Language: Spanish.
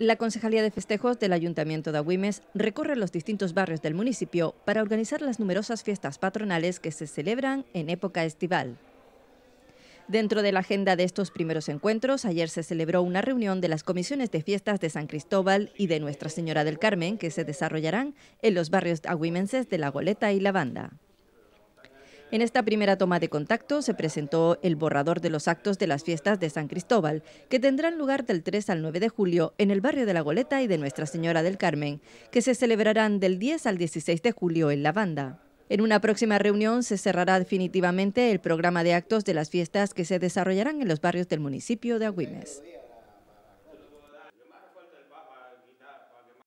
La Concejalía de Festejos del Ayuntamiento de Agüimes recorre los distintos barrios del municipio para organizar las numerosas fiestas patronales que se celebran en época estival. Dentro de la agenda de estos primeros encuentros, ayer se celebró una reunión de las comisiones de fiestas de San Cristóbal y de Nuestra Señora del Carmen que se desarrollarán en los barrios agüimenses de La Goleta y La Banda. En esta primera toma de contacto se presentó el borrador de los actos de las fiestas de San Cristóbal, que tendrán lugar del 3 al 9 de julio en el barrio de La Goleta y de Nuestra Señora del Carmen, que se celebrarán del 10 al 16 de julio en La Banda. En una próxima reunión se cerrará definitivamente el programa de actos de las fiestas que se desarrollarán en los barrios del municipio de Agüimes.